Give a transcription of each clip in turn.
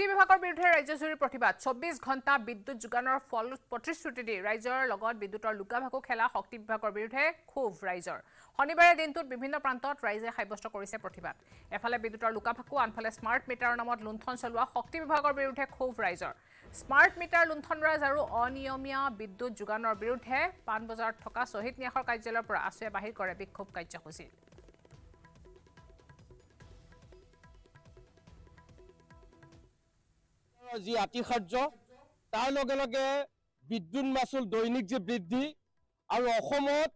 শক্তি বিভাগৰ বিৰুদ্ধে ৰাজ্যজুৰি প্ৰতিবাদ চৌব্বিছ ঘণ্টা বিদ্যুৎ যোগানৰ ফল প্ৰতিশ্ৰুতি দি ৰাইজৰ লগত বিদ্যুতৰ লুকাভাকু খেলা শক্তি বিভাগৰ বিৰুদ্ধে ক্ষোভ ৰাইজৰ শনিবাৰে দিনটোত বিভিন্ন প্ৰান্তত ৰাইজে সাব্যস্ত কৰিছে প্ৰতিবাদ এফালে বিদ্যুতৰ লুকাভাকু আনফালে স্মাৰ্ট মিটাৰৰ নামত লুণ্ঠন চলোৱা শক্তি বিভাগৰ বিৰুদ্ধে ক্ষোভ ৰাইজৰ স্মাৰ্ট মিটাৰ লুণ্ঠন ৰাজ আৰু অনিয়মীয়া বিদ্যুৎ যোগানৰ বিৰুদ্ধে পাণবজাৰত থকা শ্বহীদ ন্যাসৰ কাৰ্যালয়ৰ পৰা আছুৱে বাহিৰ কৰে বিক্ষোভ কাৰ্যসূচী যি আতিশাৰ্য তাৰ লগে লগে বিদ্যুৎ মাচুল দৈনিক যি বৃদ্ধি আৰু অসমত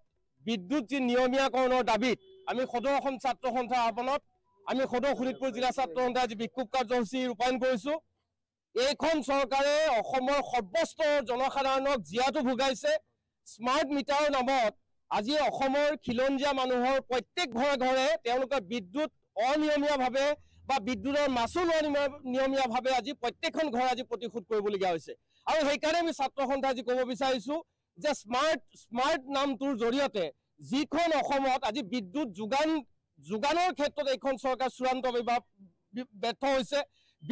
বিদ্যুৎ যি নিয়মীয়াকৰণৰ দাবীত আমি সদৌ অসম ছাত্ৰ সন্থা আহ্বানত আমি সদৌ শোণিতপুৰ জিলা ছাত্ৰ সন্থাই যি বিক্ষোভ কাৰ্যসূচী ৰূপায়ণ কৰিছোঁ এইখন চৰকাৰে অসমৰ সৰ্বস্তৰ জনসাধাৰণক জীয়াটো ভোগাইছে স্মাৰ্ট মিটাৰৰ নামত আজি অসমৰ খিলঞ্জীয়া মানুহৰ প্ৰত্যেক ঘৰে ঘৰে তেওঁলোকে বিদ্যুৎ অনিয়মীয়াভাৱে বা বিদ্যুতের মাচুল নিয়মিয়াভাবে আজি প্রত্যেকখন ঘর আজি প্রতিশোধ করবলিয়া হয়েছে আর সেইকারণে আমি ছাত্র সন্থা আজি কব বিচারিছো যে স্মার্ট স্মার্ট নামটোর জড়িয়ে যখন আজি বিদ্যুৎ যোগান যোগানের ক্ষেত্রে এই সরকার চূড়ান্ত ব্যর্থ হয়েছে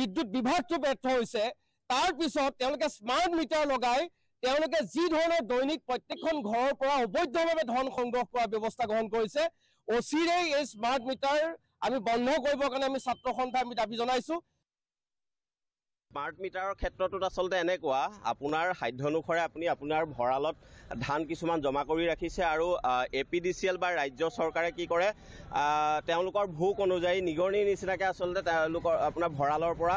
বিদ্যুৎ বিভাগটি ব্যর্থ হয়েছে তারপরে স্মার্ট মিটার লগাইলকে যরণের দৈনিক প্রত্যেকখান ঘরের অবৈধভাবে ধন সংগ্রহ করার ব্যবস্থা গ্রহণ করেছে অচিরেই এই স্মার্ট মিটার আমি বন্ধ কৰিবৰ কাৰণে আমি ছাত্ৰ সন্থাই আমি দাবী জনাইছোঁ স্মাৰ্ট মিটাৰৰ ক্ষেত্ৰটো আচলতে এনেকুৱা আপোনাৰ সাধ্যানুসাৰে আপুনি আপোনাৰ ভঁৰালত ধান কিছুমান জমা কৰি ৰাখিছে আৰু A P D C L বা ৰাজ্য চৰকাৰে কি কৰে তেওঁলোকৰ ভোক অনুযায়ী নিগনিৰ নিচিনাকৈ আচলতে তেওঁলোকৰ আপোনাৰ ভঁৰালৰ পৰা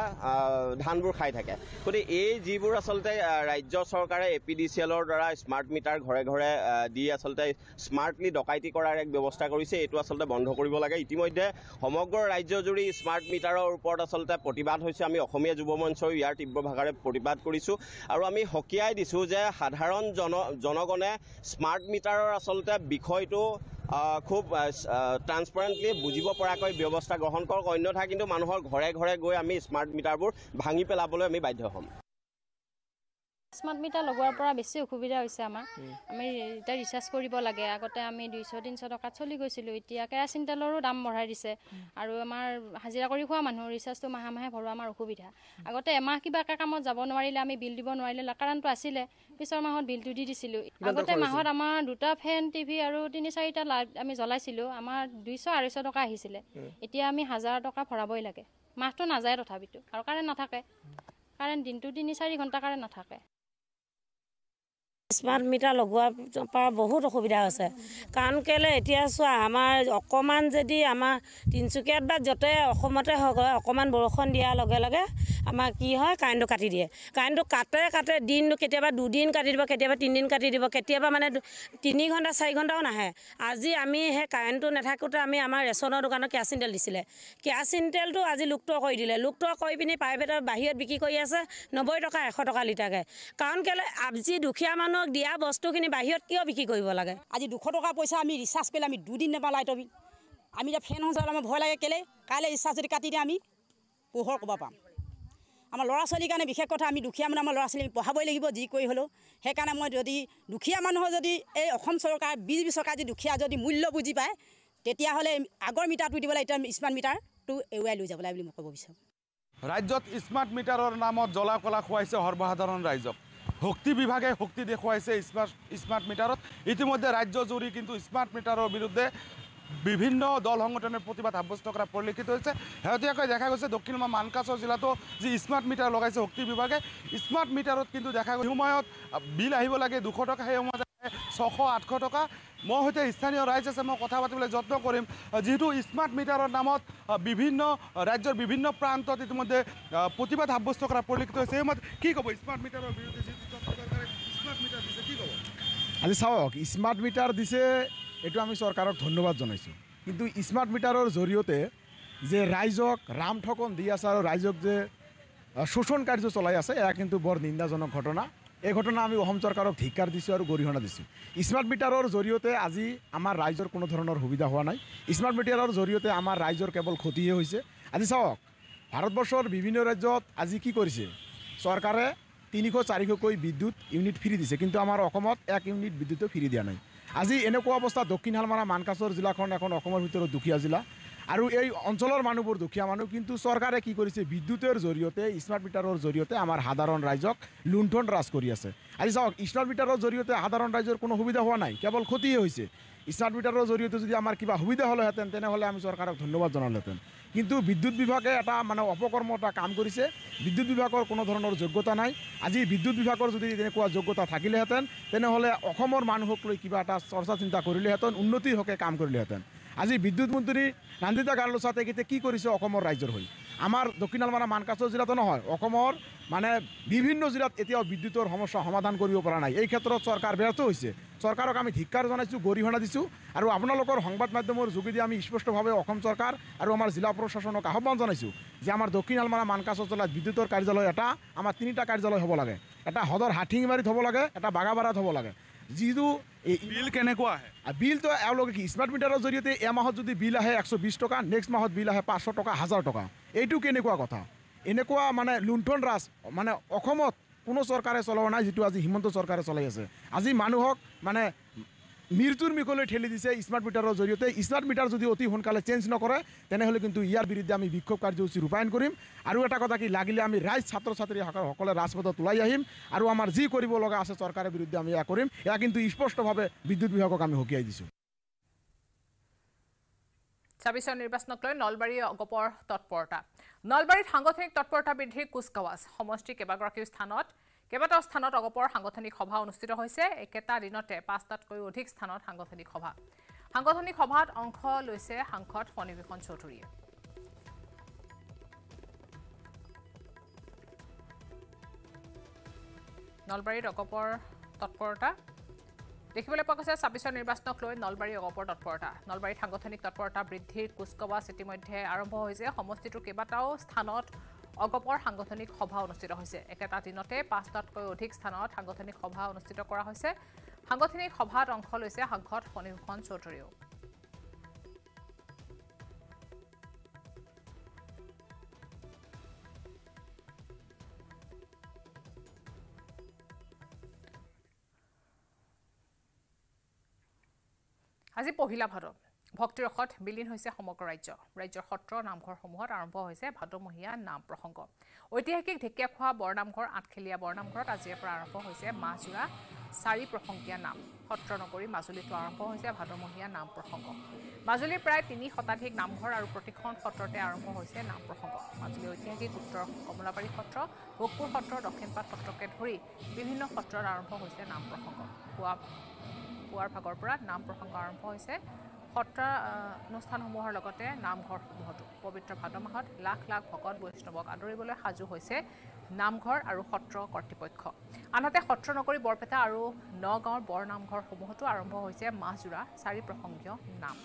ধানবোৰ খাই থাকে গতিকে এই যিবোৰ আচলতে ৰাজ্য চৰকাৰে এ পি ডি চি এলৰ দ্বাৰা স্মাৰ্ট মিটাৰ ঘৰে ঘৰে দি আচলতে স্মাৰ্টলি ডকাইতি কৰাৰ এক ব্যৱস্থা কৰিছে এইটো আচলতে বন্ধ কৰিব লাগে ইতিমধ্যে সমগ্ৰ ৰাজ্যজুৰি স্মাৰ্ট মিটাৰৰ ওপৰত আচলতে প্ৰতিবাদ হৈছে আমি অসমীয়া যুৱ মঞ্চ বছৰ ইয়াৰ তীব্ৰভাৱে প্ৰতিবাদ কৰিছোঁ আৰু আমি সকীয়াই দিছোঁ যে সাধাৰণ জন জনগণে স্মাৰ্ট মিটাৰৰ আচলতে বিষয়টো খুব ট্ৰান্সপাৰেণ্টলি বুজিব পৰাকৈ ব্যৱস্থা গ্ৰহণ কৰক অন্যথা কিন্তু মানুহৰ ঘৰে ঘৰে গৈ আমি স্মাৰ্ট মিটাৰবোৰ ভাঙি পেলাবলৈ আমি বাধ্য হ'ম স্মাৰ্ট মিটাৰ লগোৱাৰ পৰা বেছি অসুবিধা হৈছে আমাৰ আমি এতিয়া ৰিচাৰ্জ কৰিব লাগে আগতে আমি দুইশ তিনিশ টকাত চলি গৈছিলোঁ এতিয়া কেৰাচিন তেলৰো দাম বঢ়াই দিছে আৰু আমাৰ হাজিৰা কৰি খোৱা মানুহ ৰিচাৰ্জটো মাহে মাহে ভৰোৱা আমাৰ অসুবিধা আগতে এমাহ কিবা এটা কামত যাব নোৱাৰিলে আমি বিল দিব নোৱাৰিলে কাৰণটো আছিলে পিছৰ মাহত বিলটো দি দিছিলোঁ আগতে মাহত আমাৰ দুটা ফেন টিভি আৰু তিনি চাৰিটা লাইট আমি জ্বলাইছিলোঁ আমাৰ দুইশ আঢ়ৈশ টকা আহিছিলে এতিয়া আমি হাজাৰ টকা ভৰাবই লাগে মাহটো নাযায় তথাপিতো আৰু কাৰেণ্ট নাথাকে কাৰেণ্ট দিনটো তিনি চাৰি ঘণ্টা কাৰেণ্ট নাথাকে স্মাৰ্ট মিটাৰ লগোৱাৰ পৰা বহুত অসুবিধা হৈছে কাৰণ কেলৈ এতিয়া চোৱা আমাৰ অকণমান যদি আমাৰ তিনিচুকীয়াত বা য'তে অসমতে হওক অকণমান বৰষুণ দিয়াৰ লগে লগে আমাৰ কি হয় কাৰেণ্টটো কাটি দিয়ে কাৰেণ্টটো কাটে কাটে দিনটো কেতিয়াবা দুদিন কাটি দিব কেতিয়াবা তিনিদিন কাটি দিব কেতিয়াবা মানে তিনি ঘণ্টা চাৰি ঘণ্টাও নাহে আজি আমি সেই কাৰেণ্টটো নাথাকোঁতে আমি আমাৰ ৰেচনৰ দোকানত কেৰাচিন তেল দিছিলে কেৰাচিন তেলটো আজি লুপ্ত কৰি দিলে লুপ্ত কৰি পিনি প্ৰাইভেটৰ বাহিৰত বিক্ৰী কৰি আছে নব্বৈ টকা এশ টকা লিটাৰকৈ কাৰণ কেলৈ আজি দুখীয়া মানুহ মানুহক দিয়া বস্তুখিনি বাহিৰত কিয় বিক্ৰী কৰিব লাগে আজি দুশ টকা পইচা আমি ৰিচাৰ্জ পেলাই আমি দুদিন নেপালোঁ লাইটৰ বিল আমি এতিয়া ফেন হৈছে আমাৰ ভয় লাগে কেলেই কাইলৈ ৰিচাৰ্জ যদি কাটি দিয়ে আমি পোহৰ ক'ব পাম আমাৰ ল'ৰা ছোৱালীৰ কাৰণে বিশেষ কথা আমি দুখীয়া মানে আমাৰ ল'ৰা ছোৱালী পঢ়াবই লাগিব যি কৰি হ'লেও সেইকাৰণে মই যদি দুখীয়া মানুহৰ যদি এই অসম চৰকাৰ বিজেপি চৰকাৰ যদি দুখীয়া যদি মূল্য বুজি পায় তেতিয়াহ'লে আগৰ মিটাৰটো দিব লাগে এতিয়া স্মাৰ্ট মিটাৰটো এৰুৱাই লৈ যাব লাগে বুলি মই ক'ব বিচাৰোঁ ৰাজ্যত স্মাৰ্ট মিটাৰৰ নামত জ্বলা কলা খুৱাইছে সৰ্বসাধাৰণ ৰাইজক শক্তি বিভাগে শক্তি দেখুৱাইছে স্মাৰ্ট স্মাৰ্ট মিটাৰত ইতিমধ্যে ৰাজ্যজুৰি কিন্তু স্মাৰ্ট মিটাৰৰ বিৰুদ্ধে বিভিন্ন দল সংগঠনের প্রতিবাদ সাব্যস্ত করা পরিলক্ষিত হয়েছে শেহতীয়াকৈ দেখা গেছে দক্ষিণ মানকাছৰ জিলাতো যি স্মাৰ্ট মিটাৰ লগাইছে শক্তি বিভাগে স্মাৰ্ট মিটাৰত কিন্তু দেখা গৈছে সময়ত বিল আহিব লাগে দুশ টকা সেই সময়ত ছশ আঠশ টকা মোৰ সৈতে স্থানীয় ৰাইজ আছে মই কথা পাতিবলৈ যত্ন কৰিম যিহেতু স্মাৰ্ট মিটাৰৰ নামত বিভিন্ন ৰাজ্যৰ বিভিন্ন প্ৰান্তত ইতিমধ্যে প্ৰতিবাদ সাব্যস্ত কৰা পৰিলক্ষিত হৈছে সেইমতে কি ক'ব স্মাৰ্ট মিটাৰৰ বিৰুদ্ধে আজি চাওক স্মাৰ্ট মিটাৰ দিছে এইটো আমি চৰকাৰক ধন্যবাদ জনাইছোঁ কিন্তু স্মাৰ্ট মিটাৰৰ জৰিয়তে যে ৰাইজক ৰাম ঠকন দি আছে আৰু ৰাইজক যে শোষণ কাৰ্য চলাই আছে এয়া কিন্তু বৰ নিন্দাজনক ঘটনা এই ঘটনা আমি অসম চৰকাৰক ধিকাৰ দিছোঁ আৰু গৰিহণা দিছোঁ স্মাৰ্ট মিটাৰৰ জৰিয়তে আজি আমাৰ ৰাইজৰ কোনো ধৰণৰ সুবিধা হোৱা নাই স্মাৰ্ট মিটাৰৰ জৰিয়তে আমাৰ ৰাইজৰ কেৱল ক্ষতিহে হৈছে আজি চাওক ভাৰতবৰ্ষৰ বিভিন্ন ৰাজ্যত আজি কি কৰিছে চৰকাৰে তিনিশ চাৰিশকৈ বিদ্যুৎ ইউনিট ফ্ৰী দিছে কিন্তু আমাৰ অসমত এক ইউনিট বিদ্যুতো ফ্ৰী দিয়া নাই আজি এনেকুৱা অৱস্থা দক্ষিণ হালমাৰা মানকাছৰ জিলাখন এখন অসমৰ ভিতৰত দুখীয়া জিলা আৰু এই অঞ্চলৰ মানুহবোৰ দুখীয়া মানুহ কিন্তু চৰকাৰে কি কৰিছে বিদ্যুতৰ জৰিয়তে স্মাৰ্ট মিটাৰৰ জৰিয়তে আমাৰ সাধাৰণ ৰাইজক লুণ্ঠন ৰাজ কৰি আছে আজি চাওক স্মাৰ্ট মিটাৰৰ জৰিয়তে সাধাৰণ ৰাইজৰ কোনো সুবিধা হোৱা নাই কেৱল ক্ষতিয়ে হৈছে স্মাৰ্ট মিটাৰৰ জৰিয়তে যদি আমাৰ কিবা সুবিধা হ'লেহেঁতেন তেনেহ'লে আমি চৰকাৰক ধন্যবাদ জনালোহেঁতেন কিন্তু বিদ্যুৎ বিভাগে এটা মানে অপকর্ম এটা কাম করেছে বিদ্যুৎ বিভাগের কোনো ধরনের যোগ্যতা নাই আজি বিদ্যুৎ বিভাগের যদি এনেকা যোগ্যতা থাকিলেহেতেন তেনেহলে অসমের মানুষক লৈ কিবা এটা চর্চা চিন্তা করলেহেতেন উন্নতির হকে কাম করলেহেতেন আজি বিদ্যুৎ মন্ত্রী নান্দিতা গার্লোসাতে কি করেছে রাইজর হয়ে আমাৰ দক্ষিণ আলমাৰা মানকাছৰ জিলাতো নহয় অসমৰ মানে বিভিন্ন জিলাত এতিয়াও বিদ্যুতৰ সমস্যা সমাধান কৰিব পৰা নাই এই ক্ষেত্ৰত চৰকাৰ ব্যৰ্থ হৈছে চৰকাৰক আমি ধিক্ষাৰ জনাইছোঁ গৰিহণা দিছোঁ আৰু আপোনালোকৰ সংবাদ মাধ্যমৰ যোগেদি আমি স্পষ্টভাৱে অসম চৰকাৰ আৰু আমাৰ জিলা প্ৰশাসনক আহ্বান জনাইছোঁ যে আমাৰ দক্ষিণ আলমাৰা মানকাছৰ জিলাত বিদ্যুতৰ কাৰ্যালয় এটা আমাৰ তিনিটা কাৰ্যালয় হ'ব লাগে এটা সদৰ হাঠিঙিমাৰীত হ'ব লাগে এটা বাগাবাৰাত হ'ব লাগে যিটো এই বিল কেনেকুৱা আহে বিলটো এওঁলোকে কি স্মাৰ্ট মিটাৰৰ জৰিয়তে এমাহত যদি বিল আহে একশ বিছ টকা নেক্সট মাহত বিল আহে পাঁচশ টকা হাজাৰ টকা এইটো কেনেকুৱা কথা এনেকুৱা মানে লুণ্ঠন ৰাজ মানে অসমত কোনো চৰকাৰে চলোৱা নাই যিটো আজি হিমন্ত চৰকাৰে চলাই আছে আজি মানুহক মানে মৃত্যুৰ মুখলৈ ঠেলি দিছে স্মাৰ্ট মিটাৰৰ জৰিয়তে স্মাৰ্ট মিটাৰ যদি অতি সোনকালে চেঞ্জ নকৰে তেনেহ'লে কিন্তু ইয়াৰ বিৰুদ্ধে আমি বিক্ষোভ কাৰ্যসূচী ৰূপায়ণ কৰিম আৰু এটা কথা কি লাগিলে আমি ৰাইজ ছাত্ৰ ছাত্ৰীসকলে ৰাজপথত ওলাই আহিম আৰু আমাৰ যি কৰিব লগা আছে চৰকাৰৰ বিৰুদ্ধে আমি এয়া কৰিম এয়া কিন্তু স্পষ্টভাৱে বিদ্যুৎ বিভাগক আমি সকীয়াই দিছোঁ ছাব্বিছ নিৰ্বাচনক লৈ নলবাৰীৰ অগপৰ তৎপৰতা নলবাৰীত সাংগঠনিক তৎপৰতা বৃদ্ধিৰ কুচকাৱাজ সমষ্টিৰ কেইবাগৰাকীও স্থানত কেইবাটাও স্থানত অগপৰ সাংগঠনিক সভা অনুষ্ঠিত হৈছে একেটা দিনতে পাঁচটাতকৈ অধিক স্থানত সাংগঠনিক সভা সাংগঠনিক সভাত অংশ লৈছে সাংসদ ফণীভূষণ চৌধুৰীয়ে নলবাৰীত অগপৰ তৎপৰতা দেখিবলৈ পোৱা গৈছে ছাব্বিছৰ নিৰ্বাচনক লৈ নলবাৰীৰ অগপৰ তৎপৰতা নলবাৰীত সাংগঠনিক তৎপৰতা বৃদ্ধিৰ কুচকাৱাছ ইতিমধ্যে আৰম্ভ হৈছে সমষ্টিটোৰ কেইবাটাও স্থানত অগপৰ সাংগঠনিক সভা অনুষ্ঠিত হৈছে একেটা দিনতে পাঁচটাতকৈ অধিক স্থানত সাংগঠনিক সভা অনুষ্ঠিত কৰা হৈছে সাংগঠনিক সভাত অংশ লৈছে সাংসদ ফণীভূষণ চৌধুৰীয়েও আজি পহিলা ভাদ ভক্তিৰসত বিলীন হৈছে সমগ্ৰ ৰাজ্য ৰাজ্যৰ সত্ৰ নামঘৰসমূহত আৰম্ভ হৈছে ভাদমহীয়া নাম প্ৰসংগ ঐতিহাসিক ঢেকীয়াখোৱা বৰনামঘৰ আঠখেলীয়া বৰনামঘৰত আজিৰে পৰা আৰম্ভ হৈছে মাহযোৰা চাৰি প্ৰসংগীয়া নাম সত্ৰ সত্ৰনগৰী মাজুলীতো আৰম্ভ হৈছে ভাদমহীয়া নাম প্ৰসংগ মাজুলীৰ প্ৰায় তিনি শতাধিক নামঘৰ আৰু প্ৰতিখন সত্ৰতে আৰম্ভ হৈছে নাম প্ৰসংগ মাজুলীৰ ঐতিহাসিক উত্তৰ কমলাবাৰী সত্ৰ ভোগপুৰ সত্ৰ দক্ষিণপাট সত্ৰকে ধৰি বিভিন্ন সত্ৰত আৰম্ভ হৈছে নাম প্ৰসংগ পুৱা পুৱাৰ ভাগৰ পৰা নাম প্ৰসংগ আৰম্ভ হৈছে সত্ৰ অনুষ্ঠানসমূহৰ লগতে নামঘৰসমূহতো পবিত্ৰ ভাদ মাহত লাখ লাখ ভকত বৈষ্ণৱক আদৰিবলৈ সাজু হৈছে নামঘৰ আৰু সত্ৰ কৰ্তৃপক্ষ আনহাতে সত্ৰ নগৰী বৰপেটা আৰু নগাঁৱৰ বৰ নামঘৰসমূহতো আৰম্ভ হৈছে মাহজোৰা চাৰি প্ৰসংগীয় নাম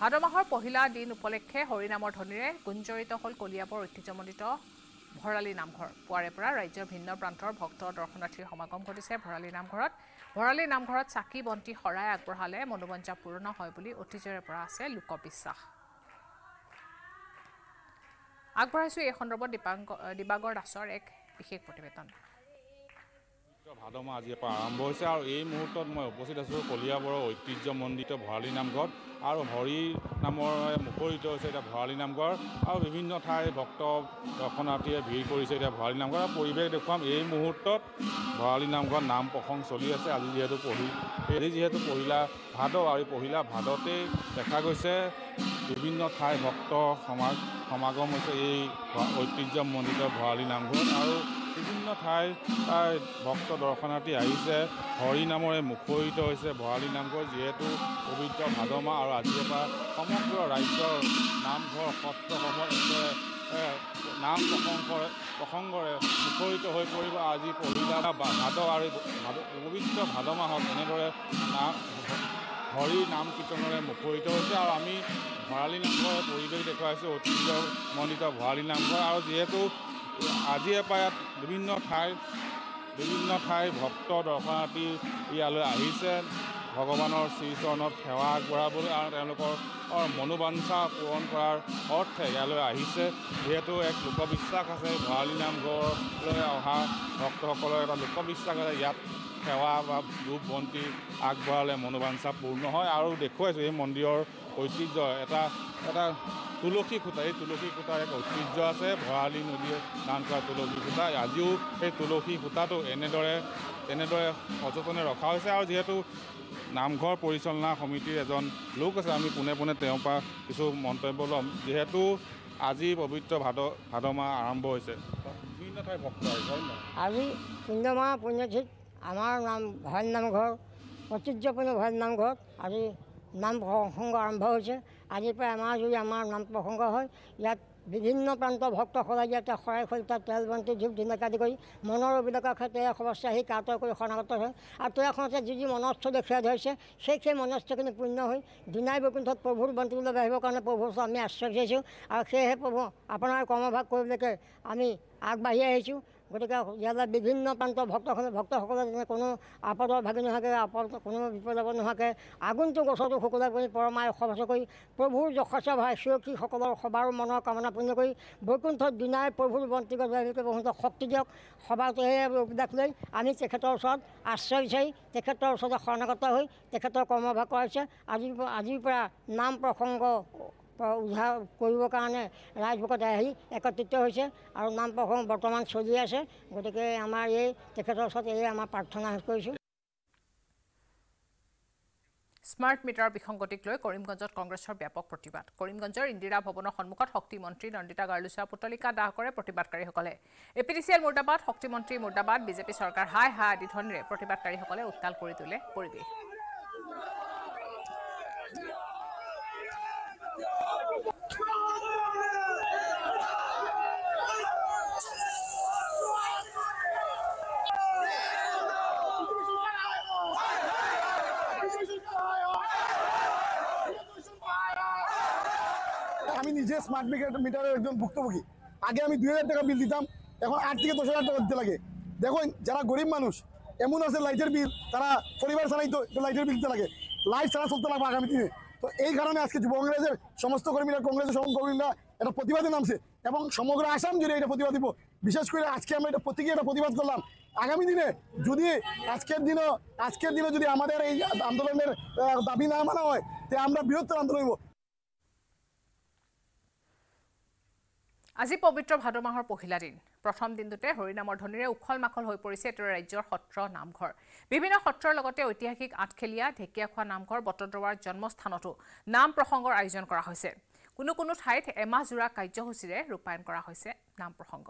ভাদ মাহৰ পহিলা দিন উপলক্ষে হৰিনামৰ ধ্বনিৰে গুঞ্জৰিত হ'ল কলিয়াবৰ ঐতিহ্যমণ্ডিত ভৰালী নামঘৰ পুৱাৰে পৰা ৰাজ্যৰ ভিন্ন প্ৰান্তৰ ভক্ত দৰ্শনাৰ্থীৰ সমাগম ঘটিছে ভৰালী নামঘৰত ভৰালী নামঘৰত চাকি বন্তি শৰাই আগবঢ়ালে মনোবঞ্জা পূৰ্ণ হয় বুলি অতীজৰে পৰা আছে লোকবিশ্বাস আগবঢ়াইছোঁ এই সন্দৰ্ভত দীপাংগ দিবাগৰ দাসৰ এক বিশেষ প্ৰতিবেদন ভাদ মাহ আজিৰ পৰা আৰম্ভ হৈছে আৰু এই মুহূৰ্তত মই উপস্থিত আছোঁ কলিয়াবৰৰ ঐতিহ্য মণ্ডিত ভৰালী নামঘৰত আৰু হৰি নামৰ মুখৰিত হৈছে এতিয়া ভৰালী নামঘৰ আৰু বিভিন্ন ঠাইৰ ভক্ত দৰ্শনাৰ্থীয়ে ভিৰ কৰিছে এতিয়া ভৰালী নামঘৰ আৰু পৰিৱেশ দেখুৱাম এই মুহূৰ্তত ভৰালী নামঘৰত নাম প্ৰসংগ চলি আছে আজি যিহেতু পঢ়ি আজি যিহেতু পহিলা ভাদ আৰু পহিলা ভাদতেই দেখা গৈছে বিভিন্ন ঠাইৰ ভক্ত সমাগম হৈছে এই ঐতিহ্য মণ্ডিত ভৰালী নামঘৰত আৰু বিভিন্ন ঠাইৰ ভক্ত দৰ্শনাৰ্থী আহিছে হৰি নামৰে মুখৰিত হৈছে ভৰালী নামঘৰ যিহেতু পবিত্ৰ ভাদমা আৰু আজিৰে পৰা সমগ্ৰ ৰাজ্যৰ নামঘৰ সত্ৰসমূহ একেবাৰে নাম প্ৰসংগৰে প্ৰসংগৰে মুখৰিত হৈ পৰিব আজি পবিতা বা ভাদ আৰু পবিত্ৰ ভাদমাহ এনেদৰে নাম হৰিৰ নাম কীৰ্তনেৰে মুখৰিত হৈছে আৰু আমি ভৰালী নামঘৰৰ পৰিৱেশ দেখুৱাইছোঁ ঐতিহ্যমণ্ডিত ভৰালী নামঘৰ আৰু যিহেতু আজিৰে পৰা ইয়াত বিভিন্ন ঠাই বিভিন্ন ঠাই ভক্ত দৰ্শনাৰ্থী ইয়ালৈ আহিছে ভগৱানৰ শ্ৰীচৰণত সেৱা আগবঢ়াবলৈ আৰু তেওঁলোকৰ মনোবাঞ্ছা পূৰণ কৰাৰ অৰ্থে ইয়ালৈ আহিছে যিহেতু এক লোকবিশ্বাস আছে ভৰালী নামঘৰলৈ অহা ভক্তসকলৰ এটা লোকবিশ্বাস আছে ইয়াত সেৱা বা ধূপ বন্তি আগবঢ়ালে মনোবাঞ্ছা পূৰ্ণ হয় আৰু দেখুৱাইছোঁ এই মন্দিৰৰ ঐতিহ্য এটা এটা তুলসী খুঁটা এই তুলসী খুঁটাৰ এক ঐতিহ্য আছে ভৰালী নদীয়ে দান কৰা তুলসী খুঁটা আজিও সেই তুলসী খুঁটাটো এনেদৰে তেনেদৰে সযতনে ৰখা হৈছে আৰু যিহেতু নামঘৰ পৰিচালনা সমিতিৰ এজন লোক আছে আমি পোনে পোনে তেওঁৰ পৰা কিছু মন্তব্য ল'ম যিহেতু আজি পবিত্ৰ ভাদ ভাদ মাহ আৰম্ভ হৈছে বিভিন্ন ঠাই ভক্ত আজি পুণ্য মাহ আমাৰ নাম ভয়ল নামঘৰ ঐতিহ্যপূৰ্ণ ভয়ল নামঘৰত আজি নাম প্ৰসংগ আৰম্ভ হৈছে আজিৰ পৰা এমাহ জুৰি আমাৰ নাম প্ৰসংগ হয় ইয়াত বিভিন্ন প্ৰান্তৰ ভক্তসকলে ইয়াতে শৰাই খলিতা তেল বন্তি ধূপ ধুনীয়াকে আদি কৰি মনৰ অভিলেখৰ ক্ষেত্ৰে সমস্যা সেই কাৰ কৰি শৰণাগত হয় আৰু তেওঁ তৈয়াৰখনতে যি যি মনস্থ দেখুৱাই ধৰিছে সেই সেই মনস্থখিনি পূৰ্ণ হৈ দিনাই বৈকুণ্ঠত প্ৰভুৰ বন্তিবিলাক আহিবৰ কাৰণে প্ৰভুৰ ওচৰত আমি আশ্ৰয় দিছোঁ আৰু সেয়েহে প্ৰভু আপোনাৰ কৰ্মভাগ কৰিবলৈকে আমি আগবাঢ়ি আহিছোঁ গতিকে ইয়ালৈ বিভিন্ন প্ৰান্তৰ ভক্তসকলে ভক্তসকলে যেনে কোনো আপদৰ ভাগি নোহোৱাকৈ আপদ কোনো বিপদত নোহোৱাকৈ আগন্তুক গছতো সকলোৱে কৰি পৰমাই সবাস কৰি প্ৰভুৰ যশস্য ভাই চিৰক্ষীসকলৰ সবাৰো মনৰ কামনা পূৰ্ণ কৰি বৈকুণ্ঠত দিনাই প্ৰভুৰ বন্তিগত বহুত শক্তি দিয়ক সবাৰতে সেয়ে উপদেশ লৈ আমি তেখেতৰ ওচৰত আশ্ৰয় বিচাৰি তেখেতৰ ওচৰতে শৰণাগত হৈ তেখেতৰ কৰ্মভাগ কৰা হৈছে আজিৰ পৰা আজিৰ পৰা নাম প্ৰসংগ উদ্ধাৰ কৰিবৰ কাৰণে ৰাইজভকত আহি একত্ৰিত হৈছে আৰু নাম প্ৰসংগ বৰ্তমান চলি আছে গতিকে আমাৰ এই তেখেতৰ ওচৰত এই আমাৰ প্ৰাৰ্থনা কৰিছোঁ স্মাৰ্ট মিটাৰৰ বিসংগতিক লৈ কৰিমগঞ্জত কংগ্ৰেছৰ ব্যাপক প্ৰতিবাদ কৰিমগঞ্জৰ ইন্দিৰা ভৱনৰ সন্মুখত শক্তি মন্ত্ৰী নন্দিতা গাৰ্লুচা পুতলিকা দাহ কৰে প্ৰতিবাদকাৰীসকলে A P T C L মুৰ্দাবাদ শক্তিমন্ত্ৰী মুৰ্দাবাদ বিজেপি চৰকাৰ হাই হাই আদি ধ্বনিৰে প্ৰতিবাদকাৰীসকলে উত্তাল কৰি তোলে পৰিৱেশ স্মার্ট মিটারের একজন ভুক্তভোগী আগে আমি দুই টাকা বিল দিতাম এখন আট থেকে দশ টাকা দিতে লাগে দেখুন যারা গরিব মানুষ এমন আছে লাইটের বিল তারা পরিবার ছাড়াই তো লাইটের বিল দিতে লাগে লাইট ছাড়া চলতে লাগবে আগামী দিনে তো এই কারণে আজকে যুব কংগ্রেসের সমস্ত কর্মীরা কংগ্রেসের সমস্ত কর্মীরা এটা প্রতিবাদে নামছে এবং সমগ্র আসাম জুড়ে এটা প্রতিবাদ দিব বিশেষ করে আজকে আমরা এটা প্রতীকে এটা প্রতিবাদ করলাম আগামী দিনে যদি আজকের দিনও আজকের দিনে যদি আমাদের এই আন্দোলনের দাবি না মানা হয় তে আমরা বৃহত্তর আন্দোলন হইব আজি পবিত্ৰ ভাদ মাহৰ পহিলা দিন প্ৰথম দিনটোতে হৰিনামৰ ধ্বনিৰে উখল মাখল হৈ পৰিছে এইটো ৰাজ্যৰ সত্ৰ নামঘৰ বিভিন্ন সত্ৰৰ লগতে ঐতিহাসিক আঠখেলীয়া ঢেকীয়াখোৱা নামঘৰ বটদ্ৰৱাৰ জন্মস্থানতো নাম প্ৰসংগৰ আয়োজন কৰা হৈছে কোনো কোনো ঠাইত এমাহজোৰা কাৰ্যসূচীৰে ৰূপায়ণ কৰা হৈছে নাম প্ৰসংগ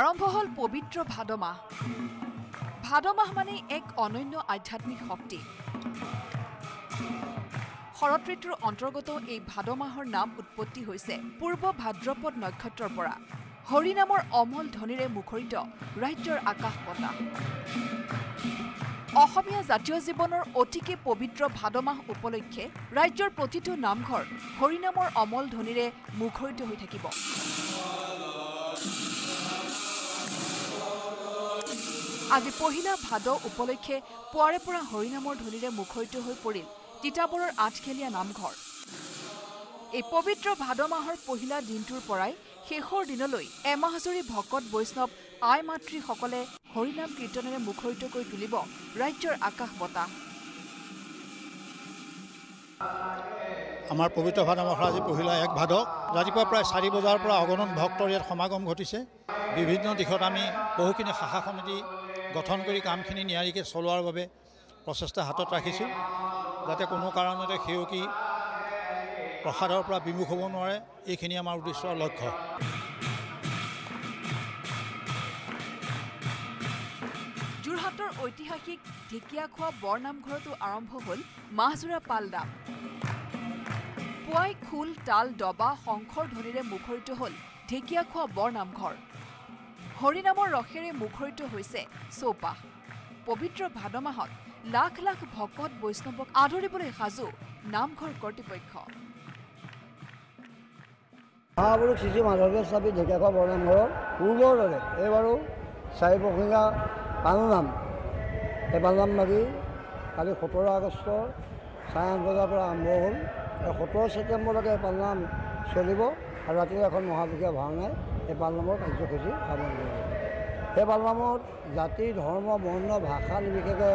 আৰম্ভ হ'ল পবিত্ৰ ভাদ মাহ ভাদ মাহ মানেই এক অনন্য আধ্যাত্মিক শক্তি শৰৎ ঋতুৰ অন্তৰ্গত এই ভাদ মাহৰ নাম উৎপত্তি হৈছে পূৰ্ব ভাদ্ৰপদ নক্ষত্ৰৰ পৰা হৰি নামৰ অমল ধ্বনিৰে মুখৰিত ৰাজ্যৰ আকাশ বতাহ অসমীয়া জাতীয় জীৱনৰ অতিকে পবিত্ৰ ভাদ মাহ উপলক্ষে ৰাজ্যৰ প্ৰতিটো নামঘৰ হৰিনামৰ অমল ধ্বনিৰে মুখৰিত হৈ থাকিব আজি পহিলা ভাদ উপলক্ষে পুৱাৰে পৰা হৰিনামৰ ধ্বনিৰে মুখৰিত হৈ পৰিল তিতাবৰৰ আঠখেলীয়া নামঘৰ এই পবিত্ৰ ভাদ মাহৰ পহিলা দিনটোৰ পৰাই শেষৰ দিনলৈ এমাহজুৰি ভকত বৈষ্ণৱ আই মাতৃসকলে হৰিনাম কীৰ্তনেৰে মুখৰিত কৰি তুলিব ৰাজ্যৰ আকাশ বতাহ আমাৰ পবিত্ৰ ভাদ মাহৰ আজি পহিলা এক ভাদ ৰাতিপুৱা প্ৰায় চাৰি বজাৰ পৰা অগণন ভক্তৰ ইয়াত সমাগম ঘটিছে বিভিন্ন দিশত আমি বহুখিনি শাখা সমিতি গঠন কৰি কামখিনি নিয়াৰিকৈ চলোৱাৰ বাবে প্ৰচেষ্টা হাতত ৰাখিছোঁ যাতে কোনো কাৰণতে সেউকি প্ৰসাদৰ পৰা বিমুখ হ'ব নোৱাৰে এইখিনি আমাৰ উদ্দেশ্যৰ লক্ষ্য যোৰহাটৰ ঐতিহাসিক ঢেকীয়াখোৱা বৰনামঘৰতো আৰম্ভ হ'ল মাহযোৰা পালনাম পুৱাই খোল তাল দবা শংখৰ ধ্বনিৰে মুখৰিত হ'ল ঢেকীয়াখোৱা বৰনামঘৰ হৰিনামৰ ৰসেৰে মুখৰিত হৈছে চৌপাহ পবিত্ৰ ভাদ মাহত লাখ লাখ ভকত বৈষ্ণৱক আদৰিবলৈ সাজু নামঘৰ কৰ্তৃপক্ষ মহাপুৰুষ শ্ৰী মাধৱদেৱ স্বামী ঢেকীয়াখোৱা বৰনামঘৰৰ পূৰ্বৰ দৰে এইবাৰো চাৰি পশিঙা পালনাম এই পালনাম লাগি কালি সোতৰ আগষ্টৰ চাৰে আঠ বজাৰ পৰা আৰম্ভ হ'ল সোতৰ ছেপ্টেম্বৰলৈকে এই পালনাম চলিব আৰু ৰাতিলৈ এখন মহাপুৰুষীয়া ভাওনাই সেই পালনামৰ কাৰ্যসূচী সামৰণি হ'ব সেই পালনামত জাতি ধৰ্ম বৰ্ণ ভাষা নিৰ্বিশেষে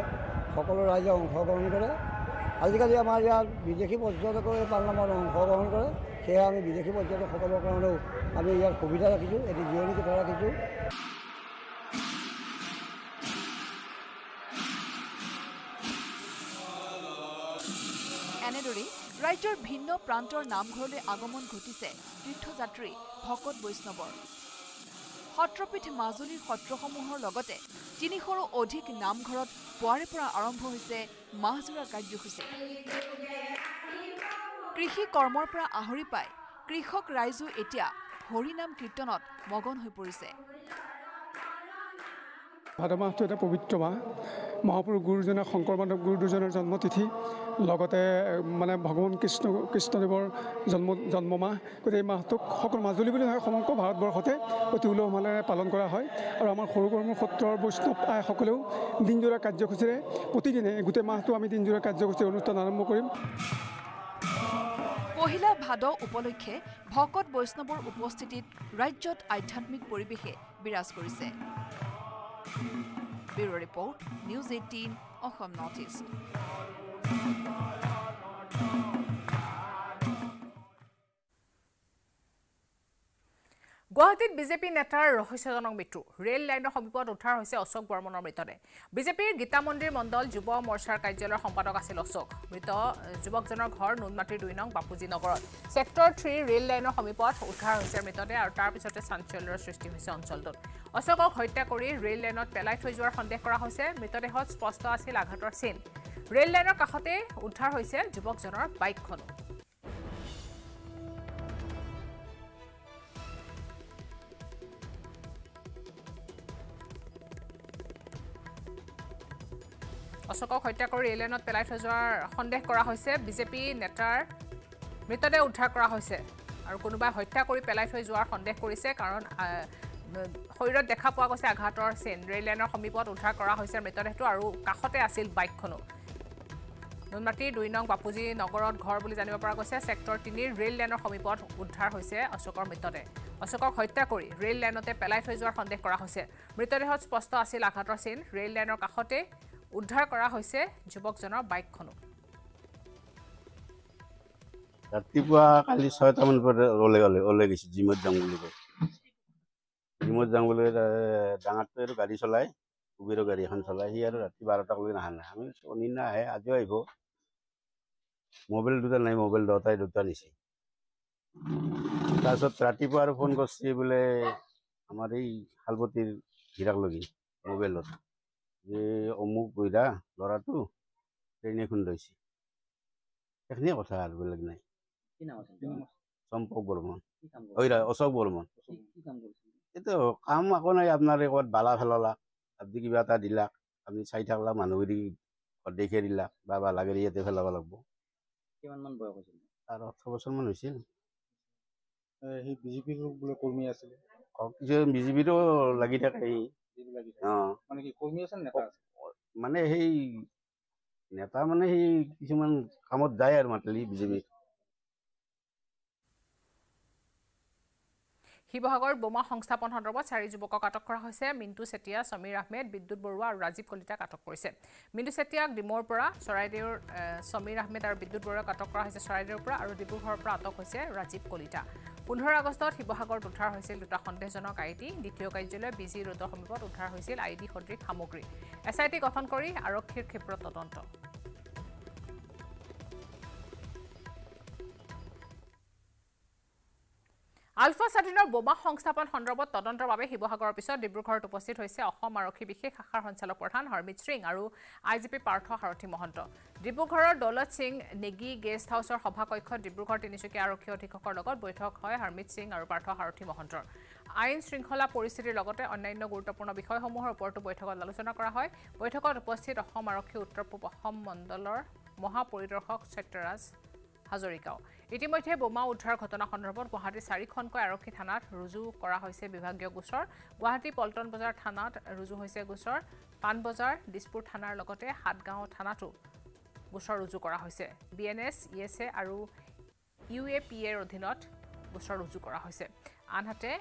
সকলো ৰাইজে অংশগ্ৰহণ কৰে আজিকালি আমাৰ ইয়াত বিদেশী পৰ্যটকেও এই পালনামত অংশগ্ৰহণ কৰে সেয়ে আমি বিদেশী পৰ্যটকসকলৰ কাৰণেও আমি ইয়াৰ সুবিধা ৰাখিছোঁ এটি জিৰণি কথা ৰাখিছোঁ ৰাজ্যৰ ভিন্ন প্ৰান্তৰ নামঘৰলৈ আগমন ঘটিছে তীৰ্থযাত্ৰী ভকত বৈষ্ণৱৰ সত্ৰপীঠ মাজুলীৰ সত্ৰসমূহৰ লগতে তিনিশৰো অধিক নামঘৰত পুৱাৰে পৰা আৰম্ভ হৈছে মাহজোৰা কাৰ্যসূচী কৃষি কৰ্মৰ পৰা আহৰি পাই কৃষক ৰাইজো এতিয়া হৰিনাম কীৰ্তনত মগন হৈ পৰিছে ভাদ মাহটো এটা পবিত্ৰ মাহ মহাপুৰুষ গুৰুজনা শংকৰ মাধৱ গুৰু দুজনাৰ জন্মতিথি লগতে মানে ভগৱান কৃষ্ণ কৃষ্ণদেৱৰ জন্ম জন্ম মাহ গতিকে এই মাহটোক সকলো মাজুলী বুলি নহয় সমগ্ৰ ভাৰতবৰ্ষতে অতি উলহ মালেৰে পালন কৰা হয় আৰু আমাৰ সৰু কৰ্ম সত্ৰৰ বৈষ্ণৱ আইসকলেও দিনজোৰা কাৰ্যসূচীৰে প্ৰতিদিনে গোটেই মাহটো আমি দিনজোৰা কাৰ্যসূচীৰে অনুষ্ঠান আৰম্ভ কৰিম পহিলা ভাদ উপলক্ষে ভকত বৈষ্ণৱৰ উপস্থিতিত ৰাজ্যত আধ্যাত্মিক পৰিৱেশে বিৰাজ কৰিছে Bureau Report, News 18, Oham Northeast. গুৱাহাটীত বিজেপি নেতাৰ ৰহস্যজনক মৃত্যু ৰেল লাইনৰ সমীপত উদ্ধাৰ হৈছে অশোক বৰ্মনৰ মৃতদেহ বিজেপিৰ গীতামন্দিৰ মণ্ডল যুৱ মৰ্চাৰ কাৰ্যালয়ৰ সম্পাদক আছিল অশোক মৃত যুৱকজনৰ ঘৰ নুনমাটিৰ দুই নং বাপুজি নগৰত ছেক্টৰ থ্ৰী ৰেল লাইনৰ সমীপত উদ্ধাৰ হৈছে মৃতদেহ আৰু তাৰ পিছতে চাঞ্চল্যৰ সৃষ্টি হৈছে অঞ্চলটোত অশোকক হত্যা কৰি ৰেল লাইনত পেলাই থৈ যোৱাৰ সন্দেহ কৰা হৈছে মৃতদেহত স্পষ্ট আছিল আঘাতৰ চিন ৰেল লাইনৰ কাষতে উদ্ধাৰ হৈছে যুৱকজনৰ বাইকখনো অশোকক হত্যা কৰি ৰেললাইনত পেলাই থৈ যোৱাৰ সন্দেহ কৰা হৈছে বিজেপি নেতাৰ মৃতদেহ উদ্ধাৰ কৰা হৈছে আৰু কোনোবাই হত্যা কৰি পেলাই থৈ যোৱাৰ সন্দেহ কৰিছে কাৰণ শৰীৰত দেখা পোৱা গৈছে আঘাতৰ চেন ৰেললাইনৰ সমীপত উদ্ধাৰ কৰা হৈছে মৃতদেহটো আৰু কাষতে আছিল বাইকখনো নুনমাটিৰ দুই নং বাপুজি নগৰত ঘৰ বুলি জানিব পৰা গৈছে ছেক্টৰ তিনিৰ ৰেল লাইনৰ সমীপত উদ্ধাৰ হৈছে অশোকৰ মৃতদেহ অশোকক হত্যা কৰি ৰেল লাইনতে পেলাই থৈ যোৱাৰ সন্দেহ কৰা হৈছে মৃতদেহত স্পষ্ট আছিল আঘাতৰ চিন ৰেল লাইনৰ কাষতে উদ্ধাৰ কৰা হৈছে যুৱকজনৰ বাইকখনো ৰাতিপুৱা কালি ছয়টামান গৈছে জিমত যাওঁ বুলি কয় জিমত যাওঁ বুলি ডাঙৰটোৱে আৰু গাড়ী চলায় কুবিৰৰ গাড়ী এখন চলায় সি আৰু ৰাতি বাৰটাক লৈ নাহে আমি অনিদিনা আহে আজিও আহিব মোবাইল দুটা নাই মোবাইল দহটাই দুটা নিছে তাৰপিছত ৰাতিপুৱা আৰু ফোন কৰিছে বোলে আমাৰ এই শালপতিৰ হীৰাক লগি মোবাইলত যে অমুক বইৰা ল'ৰাটো ট্ৰেইন এখন লৈছে সেইখিনিয়ে কথা আৰু বেলেগ নাই চম্পক বৰ্মন অশোক বৰ্মন এইটো কাম একো নাই আপোনাৰ ক'ত বালা ফেলালাক আপুনি কিবা এটা দিলাক আপুনি চাই থাকলাক মানুহেদি ঘৰ দিলাক বা বালাগে ইয়াতে ফেলাব লাগিব কিমানমান বয়স হৈছিল তাৰ বছৰমান হৈছিল সি বোলে কৰ্মী আছিলে বিজেপিৰো লাগি থাকে মানে সেই নেতা মানে সেই কিছুমান কামত যায় আৰু মাতিলে বিজেপি শিৱসাগৰত বোমা সংস্থাপন সন্দৰ্ভত চাৰি যুৱকক আটক কৰা হৈছে মিণ্টু চেতিয়া সমীৰ আহমেদ বিদ্যুৎ বৰুৱা আৰু ৰাজীৱ কলিতাক আটক কৰিছে মিণ্টু চেতিয়াক ডিমৰ পৰা চৰাইদেউৰ সমীৰ আহমেদ আৰু বিদ্যুৎ বৰুৱাক আটক কৰা হৈছে চৰাইদেউৰ পৰা আৰু ডিব্ৰুগড়ৰ পৰা আটক হৈছে ৰাজীৱ কলিতা পোন্ধৰ আগষ্টত শিৱসাগৰত উদ্ধাৰ হৈছিল দুটা সন্দেহজনক আই টি দ্বিতীয় কাৰ্যালয় বি জি ৰোডৰ সমীপত উদ্ধাৰ হৈছিল আই ডি সদৃশ সামগ্ৰী এছ আই টি গঠন কৰি আৰক্ষীৰ ক্ষিপ্ৰ তদন্ত আলফা স্বাধীনৰ বোমা সংস্থাপন সন্দৰ্ভত তদন্তৰ বাবে শিৱসাগৰৰ পিছত ডিব্ৰুগড়ত উপস্থিত হৈছে অসম আৰক্ষী বিশেষ শাখাৰ সঞ্চালক প্ৰধান হৰমিত সিং আৰু I G P Partha Sarathi Mahanta ডিব্ৰুগড়ৰ দৌলত সিং নেগি গেষ্ট হাউচৰ সভাকক্ষত ডিব্ৰুগড় তিনিচুকীয়া আৰক্ষী অধীক্ষকৰ লগত বৈঠক হয় হৰমিত সিং আৰু পাৰ্থ সাৰথী মহন্তৰ আইন শৃংখলা পৰিস্থিতিৰ লগতে অন্যান্য গুৰুত্বপূৰ্ণ বিষয়সমূহৰ ওপৰতো বৈঠকত আলোচনা কৰা হয় বৈঠকত উপস্থিত অসম আৰক্ষী উত্তৰ পূব অসম মণ্ডলৰ মহাপৰিদৰ্শক সত্যৰাজ হাজৰিকাও ইতিমধ্যে বোমা উদ্ধাৰ ঘটনা সন্দৰ্ভত গুৱাহাটী চাৰিখনকৈ আৰক্ষী থানাত ৰুজু কৰা হৈছে বিভাগীয় গোচৰ গুৱাহাটী পল্টন বজাৰ থানাত ৰুজু হৈছে গোচৰ পাণবজাৰ দিছপুৰ থানাৰ লগতে হাতগাঁও থানাতো গোচৰ ৰুজু কৰা হৈছে B N S E S A আৰু ইউ এ পি এৰ অধীনত গোচৰ ৰুজু কৰা হৈছে আনহাতে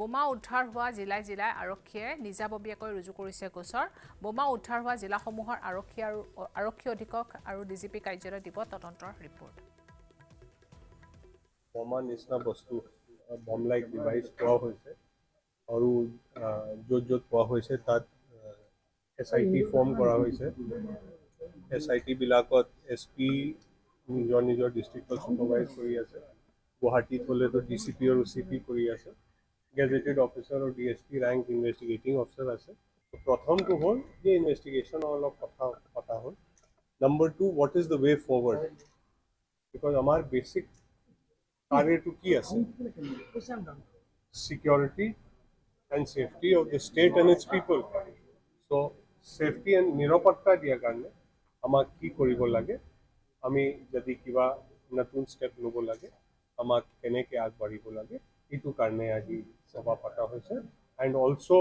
বোমা উদ্ধাৰ হোৱা জিলাই জিলাই আৰক্ষীয়ে নিজাববীয়াকৈ ৰুজু কৰিছে গোচৰ বোমা উদ্ধাৰ হোৱা জিলাসমূহৰ আৰক্ষী আৰু আৰক্ষী অধীক্ষক আৰু ডি জি পি কাৰ্যালয় দিব তদন্তৰ ৰিপৰ্ট বমাৰ নিচিনা বস্তু বম লাইক ডিভাইচ পোৱা হৈছে আৰু য'ত য'ত পোৱা হৈছে তাত এছ আই টি ফৰ্ম কৰা হৈছে এছ আই টিবিলাকত এছ পি নিজৰ নিজৰ ডিষ্ট্ৰিক্টত চুপাৰভাইজ কৰি আছে গুৱাহাটীত হ'লেতো ডি চি পি আৰু চি পি কৰি আছে গেজেটেড অফিচাৰ আৰু D S P rank investigating officer আছে প্ৰথমটো হ'ল যে ইনভেষ্টিগেশ্যনৰ অলপ কথা পতা হ'ল number two what is the way forward because আমাৰ বেছিক কারণে টু কি আছে security and safety of the state and its people so safety and নিরাপত্তা দিয়া গানে আমাক কি করিব লাগে আমি যদি কিবা নতুন স্টেপ লগো লাগে আমাক কেনে কে আগবাড়ি বোলাগে ইটু কারণে আজি সভা পাতা হইছে and also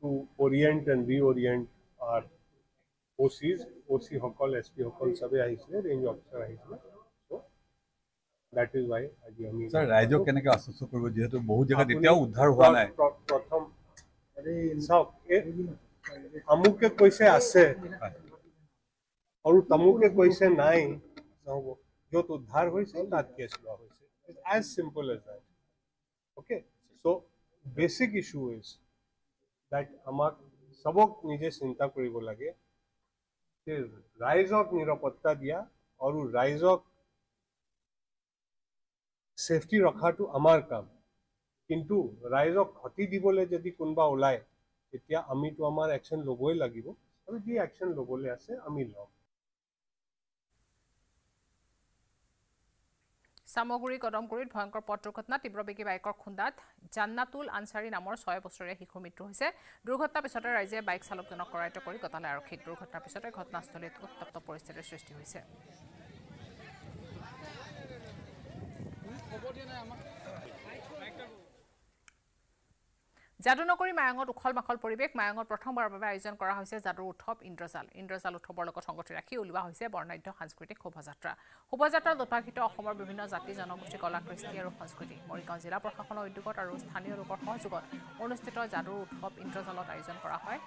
to orient and reorient our OCs OC হকল এসপি হকল সবে আইছে রেঞ্জ অফিসার আইছে দ্যাট ইজ ওয়াই আজি আমি স্যার ৰাইজক কেনেকৈ আশ্বস্ত কৰিব যিহেতু বহু জেগাত এতিয়াও উদ্ধাৰ হোৱা নাই প্ৰথম চাওক আমুকে কৈছে আছে আৰু তামুকে কৈছে নাই নহ'ব য'ত উদ্ধাৰ হৈছে তাত কেছ লোৱা হৈছে it's as simple as that okay so' basic issue is that আমাক চবক নিজে চিন্তা কৰিব লাগে ৰাইজক নিৰাপত্তা দিয়া আৰু ৰাইজক ছেফটি ৰখাটো আমাৰ কাম কিন্তু ৰাইজক ক্ষতি দিবলৈ যদি কোনোবা ওলায় তেতিয়া আমিতো আমাৰ একশ্যন ল'বই লাগিব আৰু যি একশ্যন ল'বলৈ আছে আমি ল'ম চামগুৰি কদমগুৰিত ভয়ংকৰ পথ দুৰ্ঘটনা তীব্ৰ বেগী বাইকৰ খুন্দাত জান্নাতুল আনচাৰী নামৰ ছয় বছৰীয়া শিশুৰ মৃত্যু হৈছে দুৰ্ঘটনাৰ পিছতে ৰাইজে বাইক চালকজনক কৰায়ত্ব কৰি কটালে আৰক্ষীক দুৰ্ঘটনাৰ পিছতে ঘটনাস্থলীত উত্তপ্ত পৰিস্থিতিৰ সৃষ্টি হৈছে জাদুনগৰী মায়ঙত উখল মাখল পৰিৱেশ মায়ঙত প্ৰথমবাৰৰ বাবে আয়োজন কৰা হৈছে জাদুৰ উৎসৱ ইন্দ্ৰজাল ইন্দ্ৰজাল উৎসৱৰ লগত সংগতি ৰাখি উলিওৱা হৈছে বৰ্ণাঢ্য সাংস্কৃতিক শোভাযাত্ৰা শোভাযাত্ৰাত উপাসিত অসমৰ বিভিন্ন জাতি জনগোষ্ঠী কলা কৃষ্টি আৰু সংস্কৃতি মৰিগাঁও জিলা প্ৰশাসনৰ উদ্যোগত আৰু স্থানীয় লোকৰ সহযোগত অনুষ্ঠিত জাদুৰ উৎসৱ ইন্দ্ৰজালত আয়োজন কৰা হয়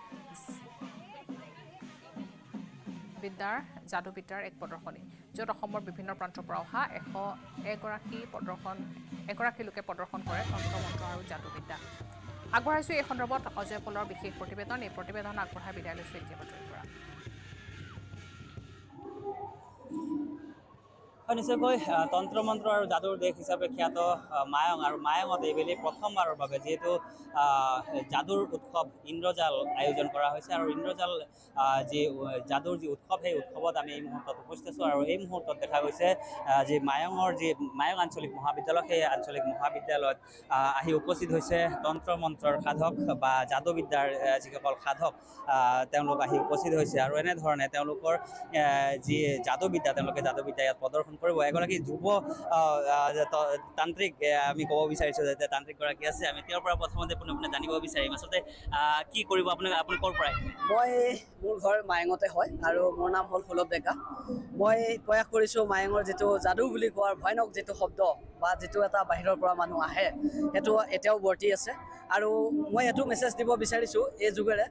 বিদ্যাৰ যাদুবিদ্যাৰ এক প্ৰদৰ্শনী য'ত অসমৰ বিভিন্ন প্ৰান্তৰ পৰা অহা এশ এগৰাকী প্ৰদৰ্শন এগৰাকী লোকে প্ৰদৰ্শন কৰে তন্ত্ৰ মন্ত্ৰ আৰু যাদুবিদ্যা আগবঢ়াইছোঁ এই সন্দৰ্ভত অজয় পলৰ বিশেষ প্ৰতিবেদন এই প্ৰতিবেদন আগবঢ়াই বিদায় লৈছোঁ এতিয়া বাতৰিৰ পৰা হয় নিশ্চয়কৈ তন্ত্ৰ মন্ত্ৰ আৰু যাদুৰ দেশ হিচাপে খ্যাত মায়ং আৰু মায়ঙত এইবেলি প্ৰথমবাৰৰ বাবে যিহেতু যাদুৰ উৎসৱ ইন্দ্ৰজাল আয়োজন কৰা হৈছে আৰু ইন্দ্ৰজাল যি যাদুৰ যি উৎসৱ সেই উৎসৱত আমি এই মুহূৰ্তত উপস্থিত আছোঁ আৰু এই মুহূৰ্তত দেখা গৈছে যি মায়ঙৰ যি মায়ং আঞ্চলিক মহাবিদ্যালয় সেই আঞ্চলিক মহাবিদ্যালয়ত আহি উপস্থিত হৈছে তন্ত্ৰ মন্ত্ৰৰ সাধক বা যাদুবিদ্যাৰ যিসকল সাধক তেওঁলোক আহি উপস্থিত হৈছে আৰু এনেধৰণে তেওঁলোকৰ যি যাদুবিদ্যা তেওঁলোকে যাদুবিদ্যা ইয়াত প্ৰদৰ্শন কৰিব এগৰাকী যুৱ তান্ত্ৰিক আমি ক'ব বিচাৰিছোঁ যে তান্ত্ৰিকগৰাকী আছে আমি তেওঁৰ পৰা প্ৰথমতে পোনে পোনে জানিব বিচাৰিম আচলতে কি কৰিব আপুনি আপুনি ক'ৰ পৰাই মই মোৰ ঘৰ মায়েঙতে হয় আৰু মোৰ নাম হ'ল সুলভ ডেকা মই প্ৰয়াস কৰিছোঁ মায়েঙৰ যিটো যাদু বুলি কোৱাৰ ভয়ানক যিটো শব্দ বা যিটো এটা বাহিৰৰ পৰা মানুহ আহে সেইটো এতিয়াও বৰ্তি আছে আৰু মই এইটো মেছেজ দিব বিচাৰিছোঁ এই যুগেৰে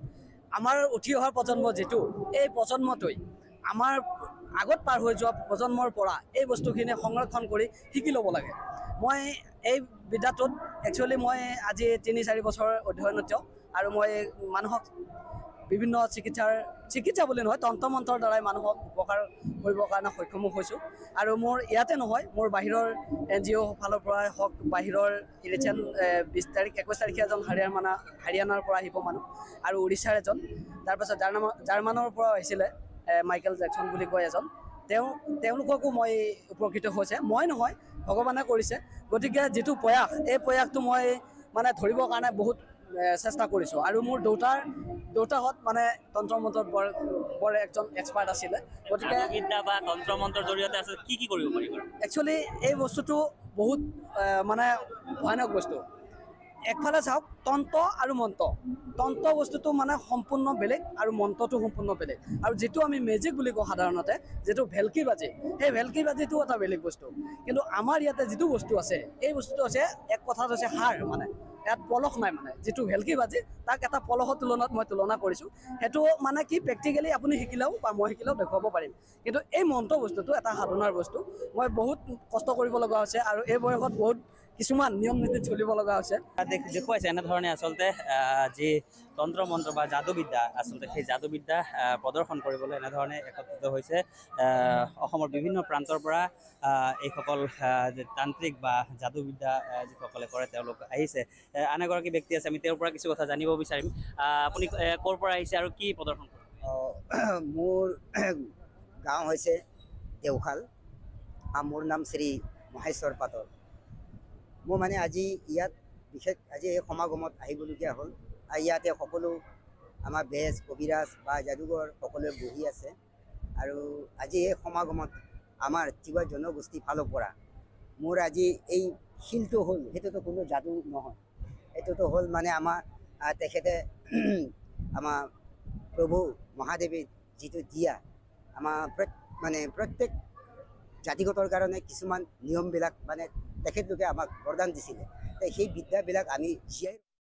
আমাৰ উঠি অহা প্ৰজন্ম যিটো এই প্ৰজন্মটোৱে আমাৰ আগত পাৰ হৈ যোৱা প্ৰজন্মৰ পৰা এই বস্তুখিনি সংৰক্ষণ কৰি শিকি ল'ব লাগে মই এই বিদ্যাটোত একচুৱেলি মই আজি তিনি চাৰি বছৰ অধ্যয়নত আৰু মই মানুহক বিভিন্ন চিকিৎসাৰ চিকিৎসা বুলি নহয় তন্ত্ৰ মন্ত্ৰৰ দ্বাৰাই মানুহক উপকাৰ কৰিবৰ কাৰণে সক্ষমো হৈছোঁ আৰু মোৰ ইয়াতে নহয় মোৰ বাহিৰৰ এন জি অ' ফালৰ পৰাই হওক বাহিৰৰ ইলেকশ্যন বিছ তাৰিখ একৈছ তাৰিখে এজন হাৰিয়ানা হাৰিয়ানাৰ পৰা আহিব মানুহ আৰু উৰিষ্যাৰ এজন তাৰপাছত জাৰ্মানৰ পৰাও আহিছিলে মাইকেল জেকচন বুলি কয় এজন তেওঁ তেওঁলোককো মই উপকৃত হৈছে মই নহয় ভগৱানে কৰিছে গতিকে যিটো প্ৰয়াস এই প্ৰয়াসটো মই মানে ধৰিবৰ কাৰণে বহুত চেষ্টা কৰিছোঁ আৰু মোৰ দেউতাৰ দেউতাহঁত মানে তন্ত্ৰ মন্ত্ৰত বৰ বৰ একজন এক্সপাৰ্ট আছিলে গতিকে একচুৱেলি এই বস্তুটো বহুত মানে ভয়ানক বস্তু একফালে চাওক তন্ত্ৰ আৰু মন্ত্ৰ তন্ত্ৰ বস্তুটো মানে সম্পূৰ্ণ বেলেগ আৰু মন্ত্ৰটো সম্পূৰ্ণ বেলেগ আৰু যিটো আমি মেজিক বুলি কওঁ সাধাৰণতে যিটো ভেলকি বাজি সেই ভেলকি বাজিটো এটা বেলেগ বস্তু কিন্তু আমাৰ ইয়াতে যিটো বস্তু আছে এই বস্তুটো হৈছে এক কথাত হৈছে সাৰ মানে ইয়াত পলখ নাই মানে যিটো ভেলকি বাজি তাক এটা পলখৰ তুলনাত মই তুলনা কৰিছোঁ সেইটো মানে কি প্ৰেক্টিকেলি আপুনি শিকিলেও বা মই শিকিলেও দেখুৱাব পাৰিম কিন্তু এই মন্ত্ৰ বস্তুটো এটা সাধনাৰ বস্তু মই বহুত কষ্ট কৰিব লগা হৈছে আৰু এই বয়সত বহুত কিছুমান নিয়ম নীতি চলিব লগা হৈছে দেখুৱাইছে এনেধৰণে আচলতে যি তন্ত্ৰ মন্ত্ৰ বা যাদুবিদ্যা আচলতে সেই যাদুবিদ্যা প্ৰদৰ্শন কৰিবলৈ এনেধৰণে একত্ৰিত হৈছে অসমৰ বিভিন্ন প্ৰান্তৰ পৰা এইসকল তান্ত্ৰিক বা যাদুবিদ্যা যিসকলে কৰে তেওঁলোক আহিছে আন এগৰাকী ব্যক্তি আছে আমি তেওঁৰ পৰা কিছু কথা জানিব বিচাৰিম আপুনি ক'ৰ পৰা আহিছে আৰু কি প্ৰদৰ্শন কৰে মোৰ গাঁও হৈছে দেওশাল আৰু মোৰ নাম শ্ৰী মহেশ্বৰ পাটল মই মানে আজি ইয়াত বিশেষ আজি এই সমাগমত আহিবলগীয়া হ'ল আৰু ইয়াতে সকলো আমাৰ বেজ কবিৰাজ বা যাদুগড় সকলোৱে বহি আছে আৰু আজি এই সমাগমত আমাৰ কিবা জনগোষ্ঠীৰ ফালৰ পৰা মোৰ আজি এই শিলটো হ'ল সেইটোতো কোনো যাদু নহয় সেইটোতো হ'ল মানে আমাৰ তেখেতে আমাৰ প্ৰভু মহাদেৱে যিটো দিয়া আমাৰ প্ৰত্যেক মানে প্ৰত্যেক জাতিগতৰ কাৰণে কিছুমান নিয়মবিলাক মানে তেখেতলোকে আমাক বৰদান দিছিলে সেই বিদ্যাবিলাক আমি জীয়াই